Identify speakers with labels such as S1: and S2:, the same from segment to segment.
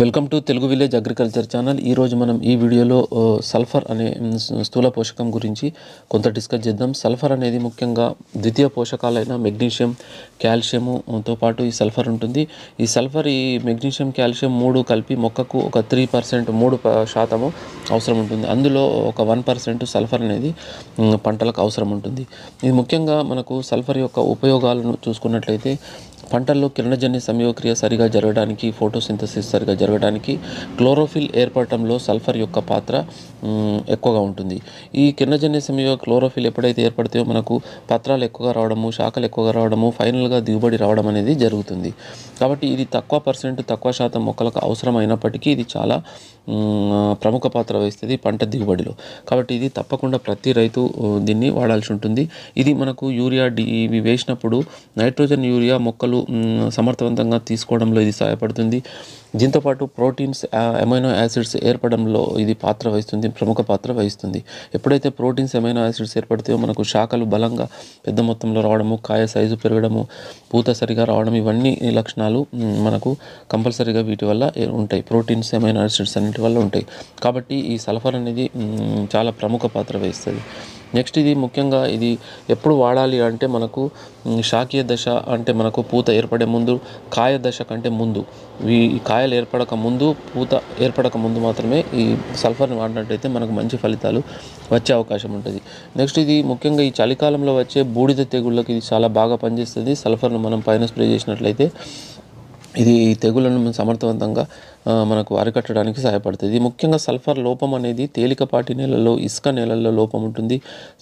S1: welcome to Telugu village agriculture channel ఈరోజు మనం ఈ వీడియోలో సల్ఫర్ అనే స్థూల పోషకం గురించి కొంత డిస్కస్ చేద్దాం సల్ఫర్ అనేది ముఖ్యంగా ద్వితీయ పోషకాలైన మెగ్నీషియం కాల్షియముతో పాటు ఈ సల్ఫర్ ఉంటుంది ఈ సల్ఫర్ ఈ మెగ్నీషియం కాల్షియం మూడు కలిపి మొక్కకు ఒక త్రీ పర్సెంట్ మూడు శాతము అవసరం ఉంటుంది అందులో ఒక వన్ పర్సెంట్ సల్ఫర్ అనేది పంటలకు అవసరం ఉంటుంది ఇది ముఖ్యంగా మనకు సల్ఫర్ యొక్క ఉపయోగాలను చూసుకున్నట్లయితే పంటల్లో కిరణజన్య సంయోక్రియ సరిగా జరగడానికి ఫోటోసింథసిస్ సరిగా జరగడానికి క్లోరోఫిల్ ఏర్పడటంలో సల్ఫర్ యొక్క పాత్ర ఎక్కువగా ఉంటుంది ఈ కిరణజన్య సంయో క్లోరోఫిల్ ఎప్పుడైతే ఏర్పడితే మనకు పత్రాలు ఎక్కువగా రావడము శాఖలు ఎక్కువగా రావడము ఫైనల్గా దిగుబడి రావడం అనేది జరుగుతుంది కాబట్టి ఇది తక్కువ పర్సెంట్ తక్కువ శాతం మొక్కలకు అవసరమైనప్పటికీ ఇది చాలా ప్రముఖ పాత్ర వహిస్తుంది పంట దిగుబడిలో కాబట్టి ఇది తప్పకుండా ప్రతి రైతు దీన్ని వాడాల్సి ఉంటుంది ఇది మనకు యూరియా డి వేసినప్పుడు నైట్రోజన్ యూరియా మొక్కలు సమర్థవంతంగా తీసుకోవడంలో ఇది సహాయపడుతుంది దీంతోపాటు ప్రోటీన్స్ ఎమైనో యాసిడ్స్ ఏర్పడంలో ఇది పాత్ర వహిస్తుంది ప్రముఖ పాత్ర వహిస్తుంది ఎప్పుడైతే ప్రోటీన్స్ ఎమైనో యాసిడ్స్ ఏర్పడితే మనకు శాఖలు బలంగా పెద్ద మొత్తంలో రావడము కాయ సైజు పెరగడము పూత సరిగా రావడం ఇవన్నీ లక్షణాలు మనకు కంపల్సరీగా వీటి వల్ల ఉంటాయి ప్రోటీన్స్ ఎమైనో యాసిడ్స్ అన్నింటి వల్ల ఉంటాయి కాబట్టి ఈ సల్ఫర్ అనేది చాలా ప్రముఖ పాత్ర వహిస్తుంది నెక్స్ట్ ఇది ముఖ్యంగా ఇది ఎప్పుడు వాడాలి అంటే మనకు శాకీయ దశ అంటే మనకు పూత ఏర్పడే ముందు కాయ దశ కంటే ముందు ఈ కాయలు ఏర్పడక ముందు పూత ఏర్పడక ముందు మాత్రమే ఈ సల్ఫర్ని వాడినట్టయితే మనకు మంచి ఫలితాలు వచ్చే అవకాశం ఉంటుంది నెక్స్ట్ ఇది ముఖ్యంగా ఈ చలికాలంలో వచ్చే బూడిద తెగుళ్ళకి ఇది చాలా బాగా పనిచేస్తుంది సల్ఫర్ను మనం పైన స్ప్రే చేసినట్లయితే ఇది తెగులను సమర్థవంతంగా మనకు అరికట్టడానికి సహాయపడుతుంది ముఖ్యంగా సల్ఫర్ లోపం అనేది తేలికపాటి నేలల్లో ఇసుక నేలల్లో లోపం ఉంటుంది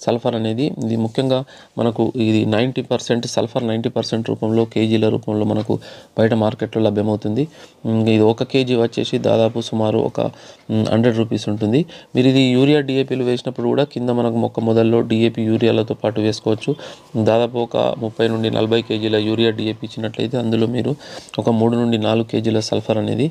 S1: సల్ఫర్ అనేది ఇది ముఖ్యంగా మనకు ఇది ninety percent sulphur ninety percent రూపంలో కేజీల రూపంలో మనకు బయట మార్కెట్లో లభ్యమవుతుంది ఇది ఒక కేజీ వచ్చేసి దాదాపు సుమారు ఒక హండ్రెడ్ రూపీస్ ఉంటుంది మీరు ఇది యూరియా డిఏపీలు వేసినప్పుడు కూడా కింద మనకు మొక్క మొదల్లో డిఏపీ యూరియాలతో పాటు వేసుకోవచ్చు దాదాపు ఒక ముప్పై నుండి నలభై కేజీల యూరియా డిఏపీ ఇచ్చినట్లయితే అందులో మీరు ఒక మూడు నుండి నాలుగు కేజీల సల్ఫర్ అనేది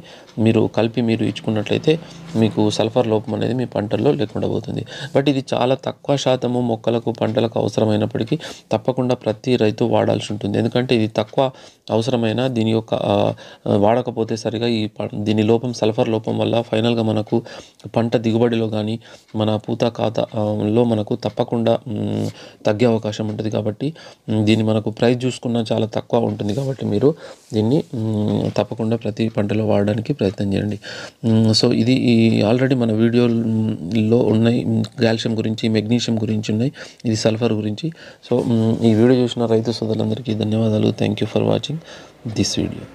S1: మీరు కలిపి మీరు ఇచ్చుకున్నట్లయితే మీకు సల్ఫర్ లోపం అనేది మీ పంటల్లో లేకుండా పోతుంది బట్ ఇది చాలా తక్కువ శాతము మొక్కలకు పంటలకు అవసరమైనప్పటికీ తప్పకుండా ప్రతి రైతు వాడాల్సి ఉంటుంది ఎందుకంటే ఇది తక్కువ అవసరమైన దీని యొక్క వాడకపోతే సరిగా ఈ దీని లోపం సల్ఫర్ లోపం వల్ల ఫైనల్గా మనకు పంట దిగుబడిలో కానీ మన పూత ఖాతాలో మనకు తప్పకుండా తగ్గే అవకాశం ఉంటుంది కాబట్టి దీన్ని మనకు ప్రైస్ చూసుకున్న చాలా తక్కువ ఉంటుంది కాబట్టి మీరు దీన్ని తప్పకుండా ప్రతి పంటలో వాడడానికి ప్రయత్నం చేయండి సో ఇది ఈ ఆల్రెడీ మన వీడియోలో ఉన్నాయి కాల్షియం గురించి మెగ్నీషియం గురించి ఉన్నాయి ఇది సల్ఫర్ గురించి సో ఈ వీడియో చూసిన రైతు సోదరులందరికీ ధన్యవాదాలు thank you for watching this video